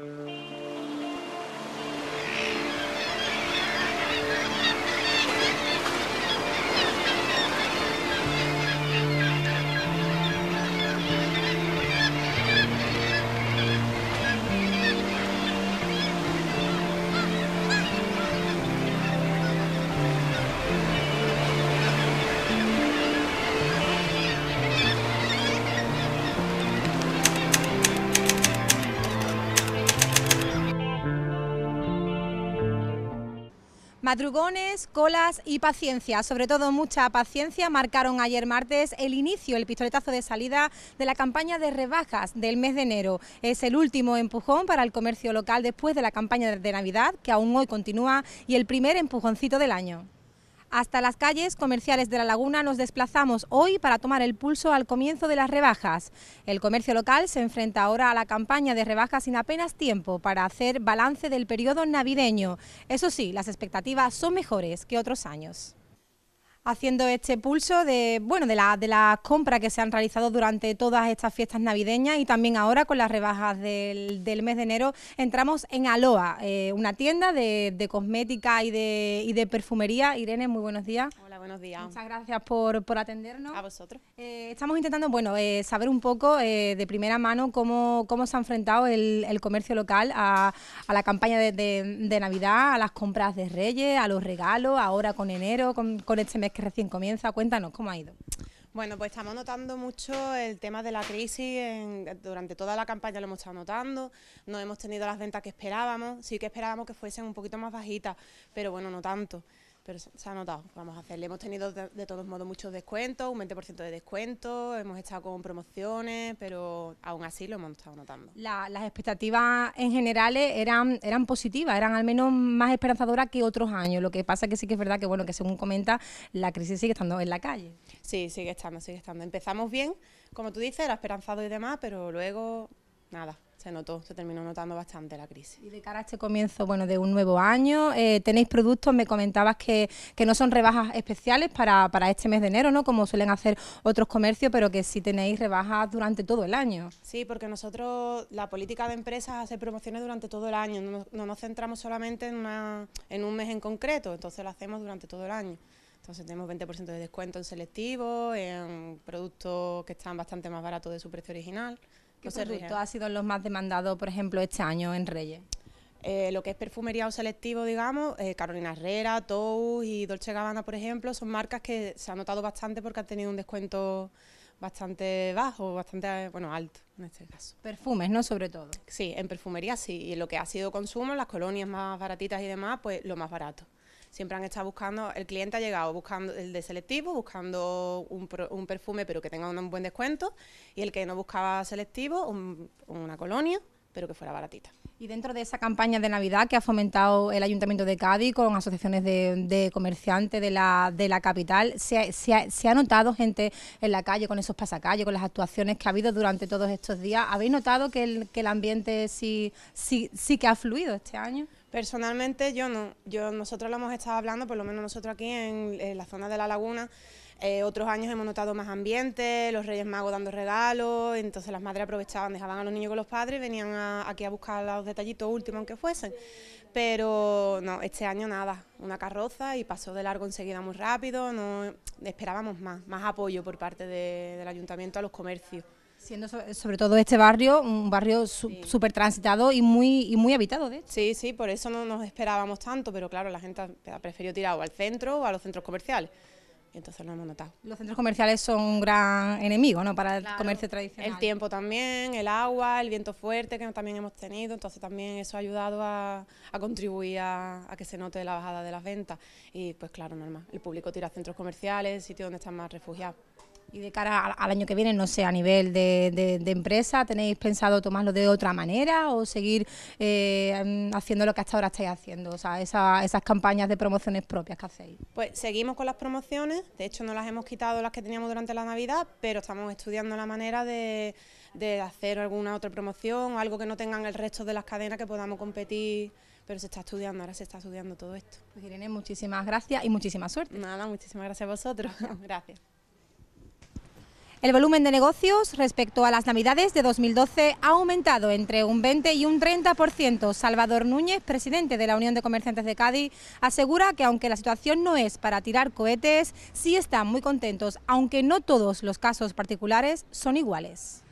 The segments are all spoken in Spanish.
Mm-hmm. Madrugones, colas y paciencia, sobre todo mucha paciencia, marcaron ayer martes el inicio, el pistoletazo de salida de la campaña de rebajas del mes de enero. Es el último empujón para el comercio local después de la campaña de Navidad, que aún hoy continúa, y el primer empujoncito del año. Hasta las calles comerciales de La Laguna nos desplazamos hoy para tomar el pulso al comienzo de las rebajas. El comercio local se enfrenta ahora a la campaña de rebajas sin apenas tiempo para hacer balance del periodo navideño. Eso sí, las expectativas son mejores que otros años haciendo este pulso de, bueno, de las de compras que se han realizado durante todas estas fiestas navideñas y también ahora con las rebajas del, mes de enero. Entramos en Aloa, eh, una tienda de, de cosmética y de, y de perfumería. Irene, muy buenos días buenos días. Muchas gracias por, atendernos. A vosotros. Eh, estamos intentando, bueno, eh, saber un poco eh, de primera mano cómo, se ha enfrentado el, comercio local a, la campaña de, Navidad, a las compras de Reyes, a los regalos, ahora con enero, con, este mes que recién comienza. Cuéntanos, ¿cómo ha ido? Bueno, pues estamos notando mucho el tema de la crisis, durante toda la campaña lo hemos estado notando, no hemos tenido las ventas que esperábamos, sí que esperábamos que fuesen un poquito más bajitas, pero bueno, no tanto pero se ha notado, vamos a hacerle. Hemos tenido de, todos modos muchos descuentos, un 20% de descuento, hemos estado con promociones, pero aún así lo hemos estado notando. las expectativas en general eran, eran positivas, eran al menos más esperanzadoras que otros años. Lo que pasa que sí que es verdad que, bueno, que según comenta, la crisis sigue estando en la calle. Sí, sigue estando, sigue estando. Empezamos bien, como tú dices, era esperanzado y demás, pero luego nada se notó, se terminó notando bastante la crisis. Y de cara a este comienzo bueno, de un nuevo año, eh, tenéis productos, me comentabas que, que no son rebajas especiales para, para, este mes de enero, ¿no? como suelen hacer otros comercios, pero que sí tenéis rebajas durante todo el año. Sí, porque nosotros, la política de empresas hace promociones durante todo el año, no, nos centramos solamente en, una, en un mes en concreto, entonces lo hacemos durante todo el año. Entonces tenemos 20% de descuento en selectivos, en productos que están bastante más baratos de su precio original. ¿Qué productos ha sido los más demandados, por ejemplo, este año en Reyes? Eh, lo que es perfumería o selectivo, digamos, eh, Carolina Herrera, Tous y Dolce Gabbana, por ejemplo, son marcas que se han notado bastante porque han tenido un descuento bastante bajo, bastante, bueno, alto en este caso. Perfumes, ¿no? Sobre todo. Sí, en perfumería sí, y lo que ha sido consumo, las colonias más baratitas y demás, pues lo más barato siempre han estado buscando, el cliente ha llegado buscando el de selectivo, buscando un, perfume pero que tenga un buen descuento, y el que no buscaba selectivo, una colonia, pero que fuera baratita. Y dentro de esa campaña de Navidad que ha fomentado el Ayuntamiento de Cádiz con asociaciones de, comerciantes de la, de la capital, ¿se ha, notado gente en la calle con esos pasacalles, con las actuaciones que ha habido durante todos estos días? ¿Habéis notado que el, que el ambiente sí, sí, sí que ha fluido este año? Personalmente yo no, yo, nosotros lo hemos estado hablando, por lo menos nosotros aquí en, eh, la zona de la laguna, eh, otros años hemos notado más ambiente, los Reyes Magos dando regalos, entonces las madres aprovechaban, dejaban a los niños con los padres y venían aquí a buscar los detallitos últimos aunque fuesen. Pero no, este año nada, una carroza y pasó de largo enseguida muy rápido, no esperábamos más, más apoyo por parte del ayuntamiento a los comercios. Siendo sobre, todo este barrio un barrio súper transitado y muy, muy habitado, de Sí, sí, por eso no nos esperábamos tanto, pero claro, la gente ha preferido tirar o al centro o a los centros comerciales. Y entonces lo hemos notado. Los centros comerciales son un gran enemigo ¿no? para el comercio tradicional. El tiempo también, el agua, el viento fuerte que también hemos tenido, entonces también eso ha ayudado a, contribuir a, que se note la bajada de las ventas. Y pues claro, normal, el público tira a centros comerciales, sitios donde están más refugiados. Y de cara al, año que viene, no sé, a nivel de, empresa, ¿tenéis pensado tomarlo de otra manera o seguir eh, mm, haciendo lo que hasta ahora estáis haciendo? O sea, esas campañas de promociones propias que hacéis. Pues seguimos con las promociones, de hecho no las hemos quitado las que teníamos durante la Navidad, pero estamos estudiando la manera de, de hacer alguna otra promoción, algo que no tengan el resto de las cadenas que podamos competir pero se está estudiando, ahora se está estudiando todo esto. Pues Irene, muchísimas gracias y muchísima suerte. Nada, muchísimas gracias a vosotros. gracias. El volumen de negocios respecto a las Navidades de 2012 ha aumentado entre un 20 y un 30%. Salvador Núñez, presidente de la Unión de Comerciantes de Cádiz, asegura que aunque la situación no es para tirar cohetes, sí están muy contentos, aunque no todos los casos particulares son iguales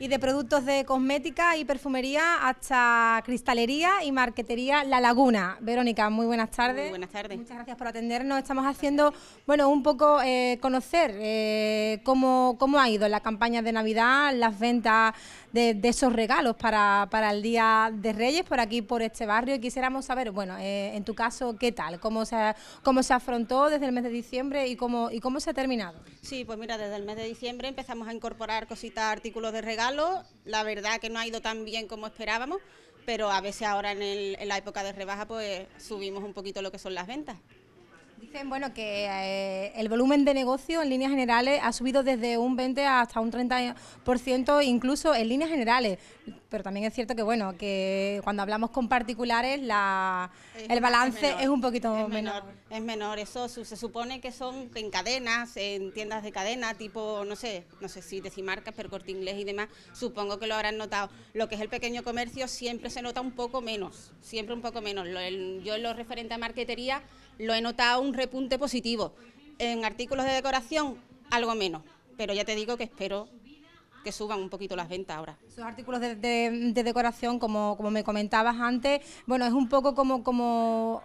y de productos de cosmética y perfumería hasta cristalería y marquetería La Laguna. Verónica, muy buenas tardes. Muy buenas tardes. Muchas gracias por atendernos. Estamos haciendo, bueno, un poco eh, conocer eh, cómo, cómo ha ido la campaña de Navidad, las ventas de, esos regalos para, para, el Día de Reyes por aquí, por este barrio. Y quisiéramos saber, bueno, eh, en tu caso, ¿qué tal? ¿Cómo se, ¿Cómo se afrontó desde el mes de diciembre y cómo, y cómo se ha terminado? Sí, pues mira, desde el mes de diciembre empezamos a incorporar cositas, artículos de regalo. La verdad que no ha ido tan bien como esperábamos, pero a veces ahora en, en la época de rebaja pues subimos un poquito lo que son las ventas. Dicen bueno que eh, el volumen de negocio en líneas generales ha subido desde un 20 hasta un 30%, incluso en líneas generales pero también es cierto que, bueno, que cuando hablamos con particulares, la, el balance es, un poquito menor. Es menor, eso se supone que son en cadenas, en tiendas de cadena, tipo, no sé, no sé si decimarcas, pero corte inglés y demás, supongo que lo habrán notado. Lo que es el pequeño comercio siempre se nota un poco menos, siempre un poco menos. yo en lo referente a marquetería lo he notado un repunte positivo. En artículos de decoración, algo menos, pero ya te digo que espero que suban un poquito las ventas ahora. Esos artículos de, decoración, como, me comentabas antes, bueno, es un poco como,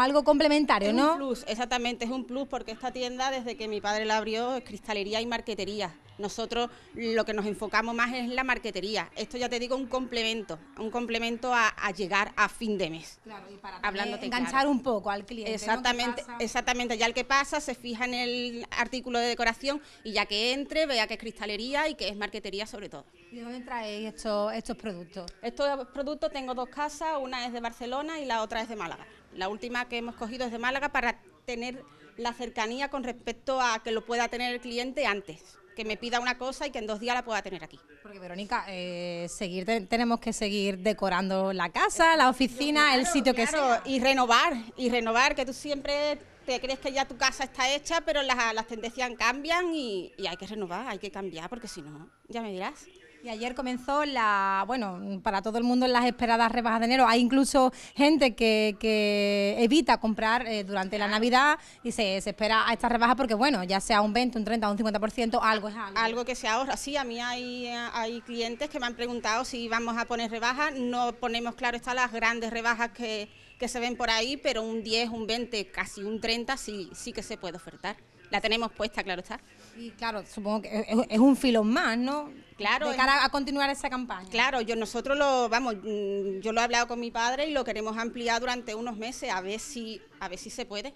algo complementario, es ¿no? Un plus, exactamente, es un plus porque esta tienda desde que mi padre la abrió es cristalería y marquetería. Nosotros lo que nos enfocamos más es la marquetería. Esto ya te digo, un complemento, un complemento a, llegar a fin de mes. Claro, y para enganchar un poco al cliente. Exactamente, exactamente. Ya el que pasa se fija en el artículo de decoración y ya que entre, vea que es cristalería y que es marquetería sobre todo. ¿De dónde traéis estos productos? Estos productos tengo dos casas, una es de Barcelona y la otra es de Málaga. La última que hemos cogido es de Málaga para tener la cercanía con respecto a que lo pueda tener el cliente antes que me pida una cosa y que en dos días la pueda tener aquí. Porque Verónica, eh, seguir tenemos que seguir decorando la casa, la oficina, el sitio que sea. Y renovar, y renovar, que tú siempre te crees que ya tu casa está hecha, pero las, tendencias cambian y hay que renovar, hay que cambiar, porque si no, ya me dirás. Y ayer comenzó la, bueno, para todo el mundo las esperadas rebajas de enero. Hay incluso gente que, evita comprar eh, durante la Navidad y se, espera a esta rebaja porque, bueno, ya sea un 20, un 30, un 50%, algo es algo. Algo que se ahorra. Sí, a mí eh, hay, clientes que me han preguntado si vamos a poner rebajas. No ponemos, claro, está las grandes rebajas que, que se ven por ahí, pero un 10, un 20, casi un 30 sí, sí que se puede ofertar la tenemos puesta, claro está. Y claro, supongo que es, un filón más, ¿no? Claro. De cara a continuar esa campaña. Claro, yo nosotros lo, vamos, mm, yo lo he hablado con mi padre y lo queremos ampliar durante unos meses a ver si, a ver si se puede.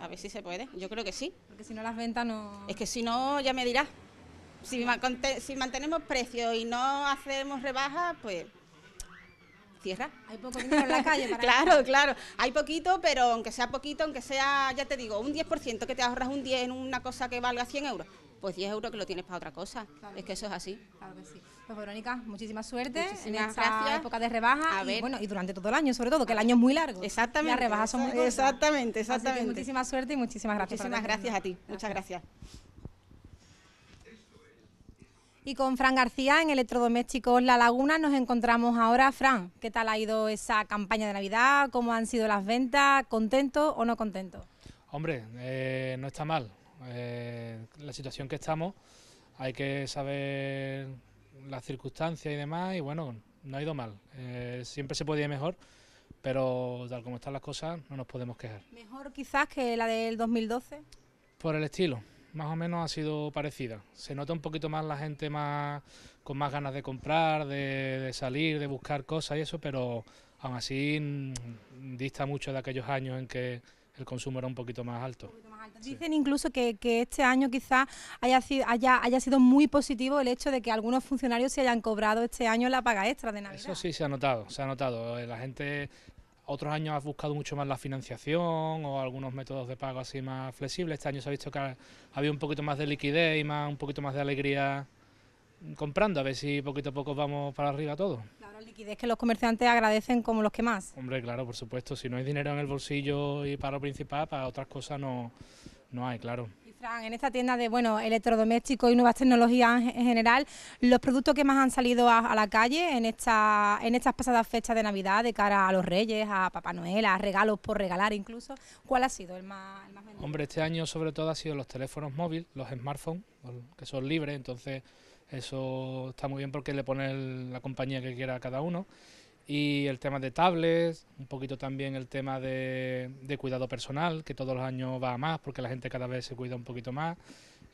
A ver si se puede. Yo creo que sí. Porque si no las ventas no. Es que si no, ya me dirás. si mantenemos precios y no hacemos rebajas, pues cierra. Hay poco dinero en la calle. Para claro, claro. Hay poquito, pero aunque sea poquito, aunque sea, ya te digo, un 10%, que te ahorras un 10 en una cosa que valga 100 euros, pues 10 euros que lo tienes para otra cosa. es que, eso es así. Claro que Pues Verónica, muchísima suerte Muchísimas gracias. época de rebaja y, bueno, y durante todo el año, sobre todo, que el año es muy largo. Exactamente. Las rebajas son muy Exactamente, exactamente. muchísima suerte y muchísimas gracias. Muchísimas gracias a ti. Muchas gracias. Y con Fran García en Electrodomésticos La Laguna nos encontramos ahora. Fran, ¿qué tal ha ido esa campaña de Navidad? ¿Cómo han sido las ventas? ¿Contento o no contento? Hombre, eh, no está mal. Eh, la situación que estamos, hay que saber las circunstancias y demás, y bueno, no ha ido mal. Eh, siempre se podía ir mejor, pero tal como están las cosas, no nos podemos quejar. ¿Mejor quizás que la del 2012? Por el estilo más o menos ha sido parecida. Se nota un poquito más la gente más con más ganas de comprar, de, salir, de buscar cosas y eso, pero aún así mm, dista mucho de aquellos años en que el consumo era un poquito más alto. Dicen incluso que, este año quizás haya, haya, haya sido muy positivo el hecho de que algunos funcionarios se hayan cobrado este año la paga extra de Navidad. Eso sí se ha notado, se ha notado. Eh, la gente otros años has buscado mucho más la financiación o algunos métodos de pago así más flexibles. Este año se ha visto que había un poquito más de liquidez y más un poquito más de alegría comprando, a ver si poquito a poco vamos para arriba todo. Claro, liquidez que los comerciantes agradecen como los que más. Hombre, claro, por supuesto, si no hay dinero en el bolsillo y para lo principal, para otras cosas no, no hay, claro en esta tienda de bueno electrodomésticos y nuevas tecnologías en general, los productos que más han salido a, la calle en esta en estas pasadas fechas de Navidad, de cara a los Reyes, a Papá Noel, a regalos por regalar incluso, ¿cuál ha sido el más, el vendido? Hombre, este año sobre todo ha sido los teléfonos móviles, los smartphones, que son libres, entonces eso está muy bien porque le pone la compañía que quiera a cada uno y el tema de tablets, un poquito también el tema de, cuidado personal, que todos los años va a más, porque la gente cada vez se cuida un poquito más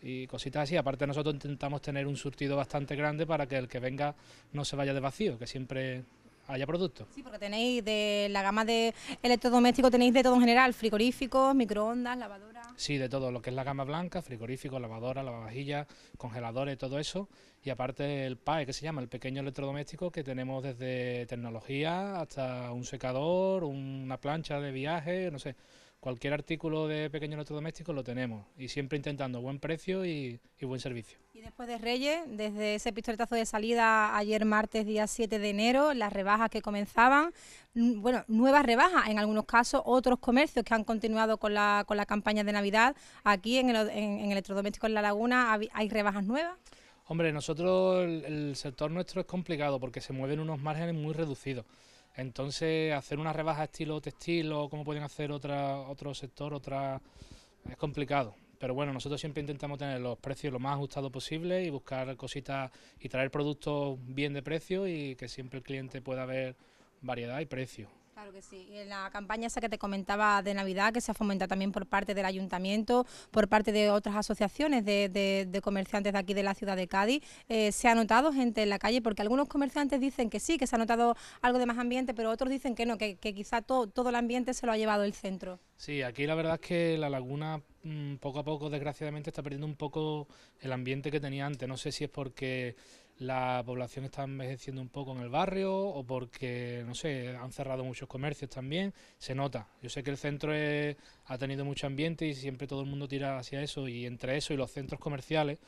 y cositas así. Aparte nosotros intentamos tener un surtido bastante grande para que el que venga no se vaya de vacío, que siempre haya producto. Sí, porque tenéis de la gama de electrodomésticos, tenéis de todo en general, frigoríficos, microondas, lavadoras. Sí, de todo, lo que es la gama blanca, frigorífico, lavadora, lavavajillas, congeladores, todo eso. Y aparte el PAE, que se llama, el pequeño electrodoméstico, que tenemos desde tecnología hasta un secador, una plancha de viaje, no sé cualquier artículo de pequeño electrodoméstico lo tenemos y siempre intentando buen precio y, buen servicio. Y después de Reyes, desde ese pistoletazo de salida ayer martes día 7 de enero, las rebajas que comenzaban, bueno, nuevas rebajas en algunos casos, otros comercios que han continuado con la, con la campaña de Navidad, aquí en, el, en, en Electrodomésticos La Laguna hay rebajas nuevas. Hombre, nosotros, el, el sector nuestro es complicado porque se mueven unos márgenes muy reducidos. Entonces, hacer una rebaja estilo textil o como pueden hacer otra, otro sector, otra es complicado. Pero bueno, nosotros siempre intentamos tener los precios lo más ajustados posible y buscar cositas y traer productos bien de precio y que siempre el cliente pueda ver variedad y precio. Claro que sí. Y en la campaña esa que te comentaba de Navidad, que se ha fomentado también por parte del ayuntamiento, por parte de otras asociaciones de, comerciantes de aquí de la ciudad de Cádiz, eh, ¿se ha notado gente en la calle? Porque algunos comerciantes dicen que sí, que se ha notado algo de más ambiente, pero otros dicen que no, que, quizá todo el ambiente se lo ha llevado el centro. Sí, aquí la verdad es que la laguna mm, poco a poco, desgraciadamente, está perdiendo un poco el ambiente que tenía antes. No sé si es porque la población está envejeciendo un poco en el barrio o porque, no sé, han cerrado muchos comercios también, se nota. Yo sé que el centro ha tenido mucho ambiente y siempre todo el mundo tira hacia eso y entre eso y los centros comerciales,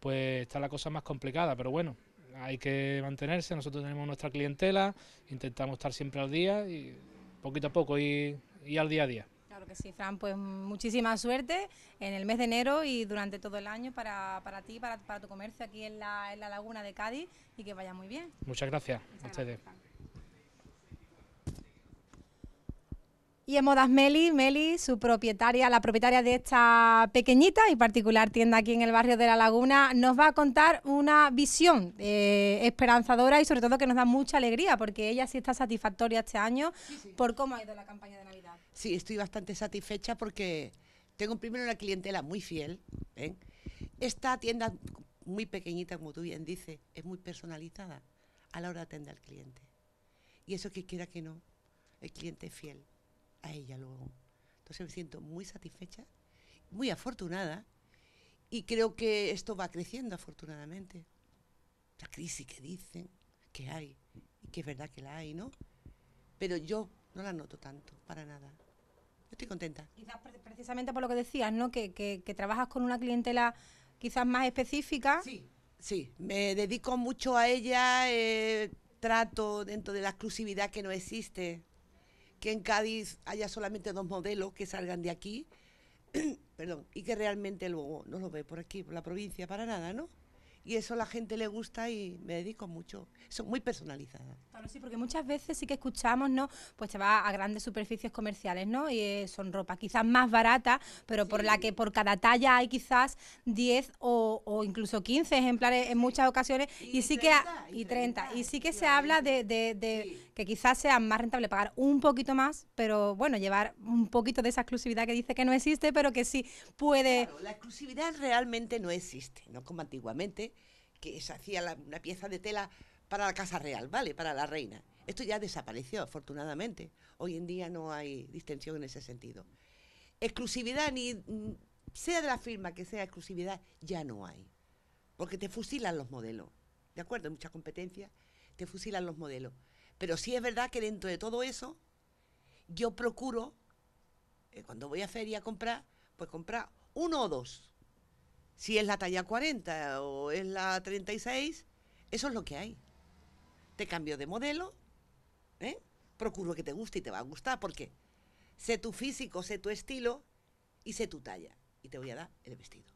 pues está la cosa más complicada, pero bueno, hay que mantenerse, nosotros tenemos nuestra clientela, intentamos estar siempre al día y poquito a poco y al día a día. Porque que sí, Fran, pues muchísima suerte en el mes de enero y durante todo el año para, para ti, para, para, tu comercio aquí en la, en la, Laguna de Cádiz y que vaya muy bien. Muchas gracias a ustedes. Y en Modas Meli, Meli, su propietaria, la propietaria de esta pequeñita y particular tienda aquí en el barrio de La Laguna, nos va a contar una visión eh, esperanzadora y sobre todo que nos da mucha alegría porque ella sí está satisfactoria este año por cómo ha ido la campaña de Navidad. Sí, estoy bastante satisfecha porque tengo primero una clientela muy fiel. ¿eh? Esta tienda muy pequeñita, como tú bien dices, es muy personalizada a la hora de atender al cliente. Y eso que quiera que no, el cliente es fiel a ella luego. Entonces me siento muy satisfecha, muy afortunada y creo que esto va creciendo afortunadamente. La crisis que dicen que hay, y que es verdad que la hay, ¿no? Pero yo no la noto tanto, para nada. Estoy contenta. Quizás precisamente por lo que decías, ¿no? Que, trabajas con una clientela quizás más específica. Sí, sí. Me dedico mucho a ella, eh, trato dentro de la exclusividad que no existe, que en Cádiz haya solamente dos modelos que salgan de aquí, perdón, y que realmente luego no lo ve por aquí, por la provincia, para nada, ¿no? y eso a la gente le gusta y me dedico mucho. Son muy personalizadas. Claro, sí, porque muchas veces sí que escuchamos, ¿no? Pues se va a grandes superficies comerciales, ¿no? Y eh, son ropa quizás más barata, pero por la que por cada talla hay quizás 10 o, incluso 15 ejemplares en muchas ocasiones. Y, sí que... y 30. Y, sí que se habla de, que quizás sea más rentable pagar un poquito más, pero bueno, llevar un poquito de esa exclusividad que dice que no existe, pero que sí puede... la exclusividad realmente no existe, no como antiguamente, que se hacía una pieza de tela para la Casa Real, ¿vale? Para la reina. Esto ya desapareció, afortunadamente. Hoy en día no hay distensión en ese sentido. Exclusividad, ni mm, sea de la firma que sea exclusividad, ya no hay. Porque te fusilan los modelos. ¿De acuerdo? Muchas mucha competencia. Te fusilan los modelos. Pero sí es verdad que dentro de todo eso, yo procuro, eh, cuando voy a feria a comprar, pues comprar uno o dos. Si es la talla 40 o es la 36, eso es lo que hay. Te cambio de modelo, ¿eh? procuro que te guste y te va a gustar, porque sé tu físico, sé tu estilo y sé tu talla. Y te voy a dar el vestido.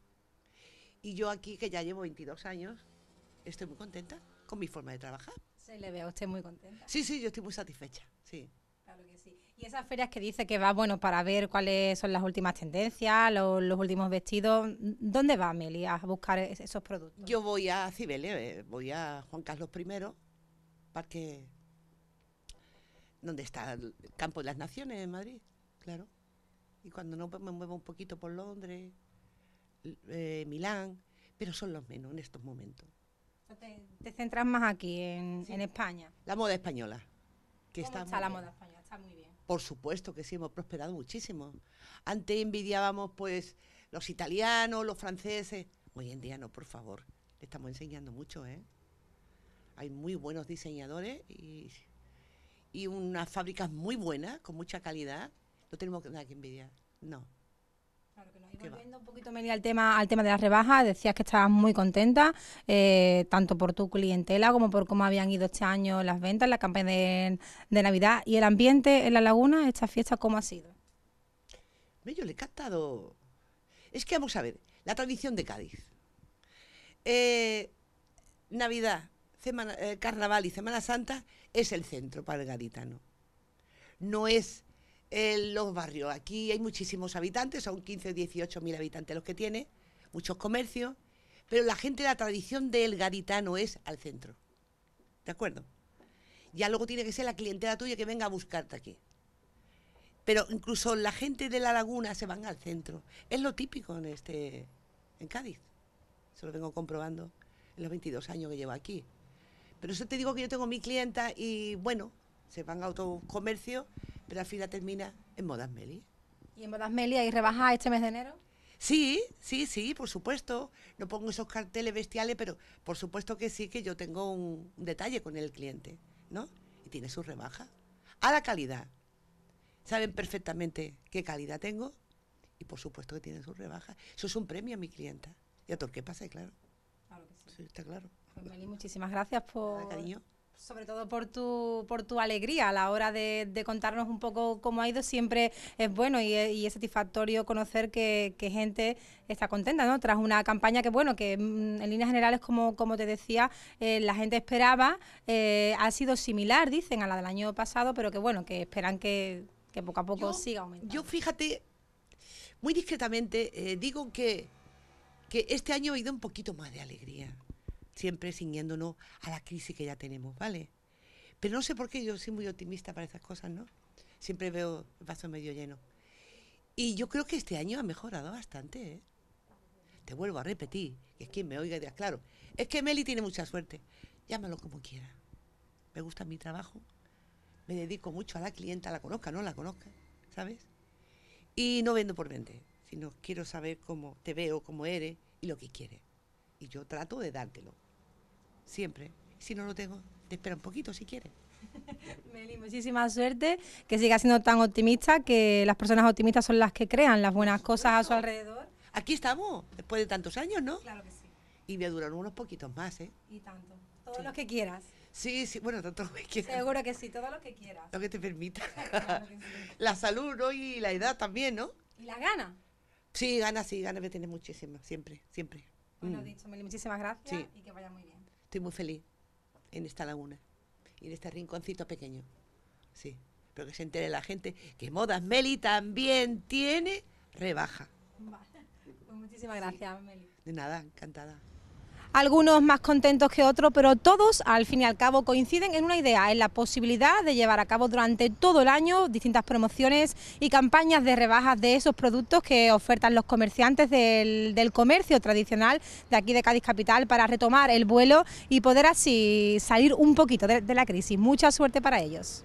Y yo aquí, que ya llevo 22 años, estoy muy contenta con mi forma de trabajar. Se le veo usted muy contenta. Sí, sí, yo estoy muy satisfecha, sí. Y esas ferias que dice que va, bueno, para ver cuáles son las últimas tendencias, los, últimos vestidos, ¿dónde va, Meli, a buscar esos productos? Yo voy a Cibele, eh, voy a Juan Carlos I, parque donde está el Campo de las Naciones en Madrid, claro. Y cuando no pues, me muevo un poquito por Londres, eh, Milán, pero son los menos en estos momentos. Te, centras más aquí, en, España. La moda española. Que está, la moda española? Está muy bien. Por supuesto que sí, hemos prosperado muchísimo. Antes envidiábamos, pues, los italianos, los franceses. Hoy en día no, por favor. Le estamos enseñando mucho, ¿eh? Hay muy buenos diseñadores y, y unas fábricas muy buenas, con mucha calidad. No tenemos nada que envidiar. No que un poquito media al tema, al tema de las rebajas, decías que estabas muy contenta, eh, tanto por tu clientela como por cómo habían ido este año las ventas, la campaña de, Navidad y el ambiente en la laguna, esta fiesta, ¿cómo ha sido? Yo le he captado. Es que vamos a ver, la tradición de Cádiz. Eh, Navidad, eh, Carnaval y Semana Santa es el centro para el gaditano. No es los barrios. Aquí hay muchísimos habitantes, son 15 o 18 mil habitantes los que tiene, muchos comercios, pero la gente, la tradición del gaditano es al centro. ¿De acuerdo? Ya luego tiene que ser la clientela tuya que venga a buscarte aquí. Pero incluso la gente de la laguna se van al centro. Es lo típico en, este, en Cádiz. Se lo vengo comprobando en los 22 años que llevo aquí. Pero eso te digo que yo tengo mi clienta y bueno, se van a otro comercio pero la termina en Modas Meli. ¿Y en Modas Meli hay rebaja este mes de enero? Sí, sí, sí, por supuesto. No pongo esos carteles bestiales, pero por supuesto que sí que yo tengo un, detalle con el cliente, ¿no? Y tiene su rebaja. A la calidad. Saben perfectamente qué calidad tengo y por supuesto que tiene su rebaja. Eso es un premio a mi clienta. Y a todo el que claro. sí. está claro. Pues Meli, muchísimas gracias por... cariño sobre todo por tu, por tu alegría a la hora de, de contarnos un poco cómo ha ido, siempre es bueno y, es satisfactorio conocer que, gente está contenta, ¿no? Tras una campaña que, bueno, que mm, en líneas generales, como, como te decía, eh, la gente esperaba, eh, ha sido similar, dicen, a la del año pasado, pero que, bueno, que esperan que, poco a poco siga aumentando. Yo, fíjate, muy discretamente eh, digo que, que este año ha ido un poquito más de alegría siempre ciñéndonos a la crisis que ya tenemos, ¿vale? Pero no sé por qué, yo soy muy optimista para esas cosas, ¿no? Siempre veo el vaso medio lleno. Y yo creo que este año ha mejorado bastante, ¿eh? Te vuelvo a repetir, que es quien me oiga y diga, claro, es que Meli tiene mucha suerte. Llámalo como quiera. Me gusta mi trabajo, me dedico mucho a la clienta, la conozca, no la conozca, ¿sabes? Y no vendo por vender, sino quiero saber cómo te veo, cómo eres y lo que quieres. Y yo trato de dártelo siempre. Si no lo tengo, te espera un poquito si quieres. Meli, muchísima suerte, que sigas siendo tan optimista, que las personas optimistas son las que crean las buenas cosas a su alrededor. Aquí estamos, después de tantos años, ¿no? Claro que sí. Y me durar unos poquitos más, ¿eh? Y tanto. Todos los que quieras. Sí, sí, bueno, tanto lo que quieras. Seguro que sí, todo lo que quieras. Lo que te permita. La salud, ¿no? Y la edad también, ¿no? Y la gana. Sí, ganas, sí, gana me tienes muchísimas, siempre, siempre. Bueno, mm. dicho, Meli, muchísimas gracias y que vaya muy bien. Estoy muy feliz en esta laguna y en este rinconcito pequeño. Sí, pero que se entere la gente que Modas Meli también tiene rebaja. Vale. Pues muchísimas gracias, Meli. De nada, encantada algunos más contentos que otros, pero todos al fin y al cabo coinciden en una idea, en la posibilidad de llevar a cabo durante todo el año distintas promociones y campañas de rebajas de esos productos que ofertan los comerciantes del, comercio tradicional de aquí de Cádiz Capital para retomar el vuelo y poder así salir un poquito de la crisis. Mucha suerte para ellos.